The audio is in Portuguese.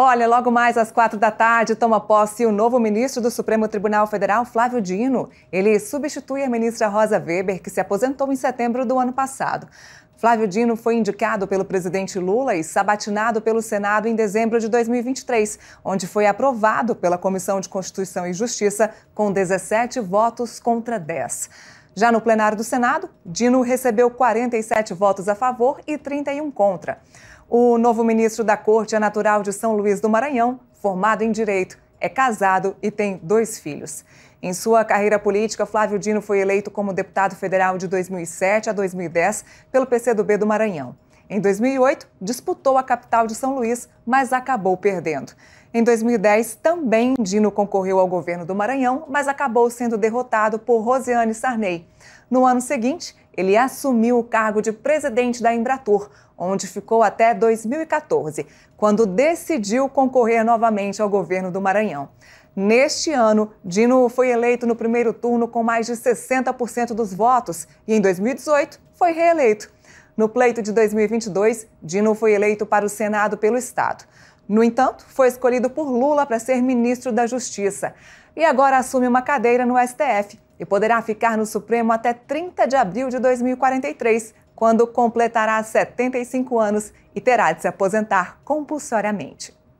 Olha, logo mais às quatro da tarde, toma posse o novo ministro do Supremo Tribunal Federal, Flávio Dino. Ele substitui a ministra Rosa Weber, que se aposentou em setembro do ano passado. Flávio Dino foi indicado pelo presidente Lula e sabatinado pelo Senado em dezembro de 2023, onde foi aprovado pela Comissão de Constituição e Justiça com 17 votos contra 10. Já no plenário do Senado, Dino recebeu 47 votos a favor e 31 contra. O novo ministro da Corte é natural de São Luís do Maranhão, formado em Direito, é casado e tem dois filhos. Em sua carreira política, Flávio Dino foi eleito como deputado federal de 2007 a 2010 pelo PCdoB do Maranhão. Em 2008, disputou a capital de São Luís, mas acabou perdendo. Em 2010, também Dino concorreu ao governo do Maranhão, mas acabou sendo derrotado por Rosiane Sarney. No ano seguinte, ele assumiu o cargo de presidente da Embratur, onde ficou até 2014, quando decidiu concorrer novamente ao governo do Maranhão. Neste ano, Dino foi eleito no primeiro turno com mais de 60% dos votos e em 2018 foi reeleito. No pleito de 2022, Dino foi eleito para o Senado pelo Estado. No entanto, foi escolhido por Lula para ser ministro da Justiça e agora assume uma cadeira no STF e poderá ficar no Supremo até 30 de abril de 2043, quando completará 75 anos e terá de se aposentar compulsoriamente.